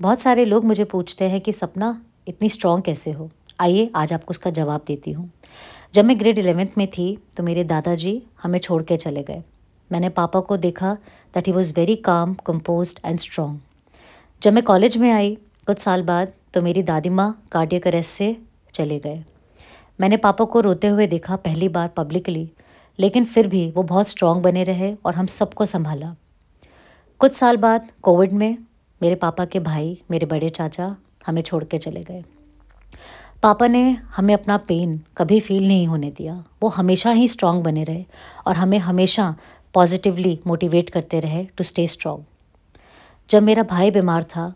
बहुत सारे लोग मुझे पूछते हैं कि सपना इतनी स्ट्रॉन्ग कैसे हो आइए आज आपको उसका जवाब देती हूँ जब मैं ग्रेड इलेवेंथ में थी तो मेरे दादाजी हमें छोड़ के चले गए मैंने पापा को देखा that he was very calm composed and strong जब मैं कॉलेज में आई कुछ साल बाद तो मेरी दादी माँ कार्डियक अरेस्ट से चले गए मैंने पापा को रोते हुए देखा पहली बार पब्लिकली लेकिन फिर भी वो बहुत स्ट्रॉन्ग बने रहे और हम सबको संभाला कुछ साल बाद कोविड में मेरे पापा के भाई मेरे बड़े चाचा हमें छोड़ के चले गए पापा ने हमें अपना पेन कभी फील नहीं होने दिया वो हमेशा ही स्ट्रांग बने रहे और हमें हमेशा पॉजिटिवली मोटिवेट करते रहे टू स्टे स्ट्रांग जब मेरा भाई बीमार था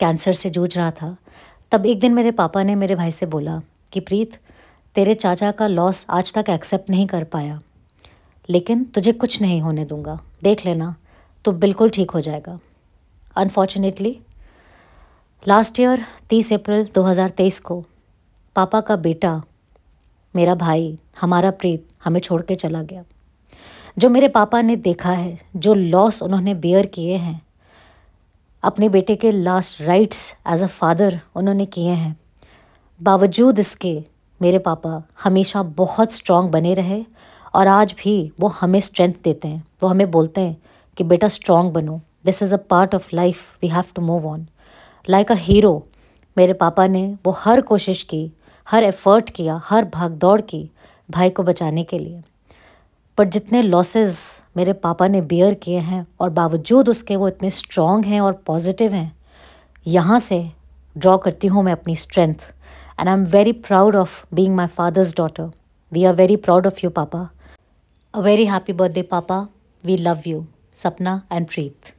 कैंसर से जूझ रहा था तब एक दिन मेरे पापा ने मेरे भाई से बोला कि प्रीत तेरे चाचा का लॉस आज तक एक्सेप्ट नहीं कर पाया लेकिन तुझे कुछ नहीं होने दूंगा देख लेना तो बिल्कुल ठीक हो जाएगा अनफॉर्चुनेटली लास्ट ईयर 30 अप्रैल 2023 को पापा का बेटा मेरा भाई हमारा प्रीत हमें छोड़ के चला गया जो मेरे पापा ने देखा है जो लॉस उन्होंने बेयर किए हैं अपने बेटे के last rites as a father उन्होंने किए हैं बावजूद इसके मेरे पापा हमेशा बहुत स्ट्रांग बने रहे और आज भी वो हमें स्ट्रेंथ देते हैं वो हमें बोलते हैं कि बेटा स्ट्रांग बनो this is a part of life we have to move on like a hero मेरे पापा ने वो हर कोशिश की हर एफर्ट किया हर भाग दौड़ की भाई को बचाने के लिए पर जितने लॉसेस मेरे पापा ने बियर किए हैं और बावजूद उसके वो इतने स्ट्रॉन्ग हैं और पॉजिटिव हैं यहाँ से ड्रॉ करती हूँ मैं अपनी strength and I am very proud of being my father's daughter we are very proud of you papa a very happy birthday papa we love you Sapna and Preet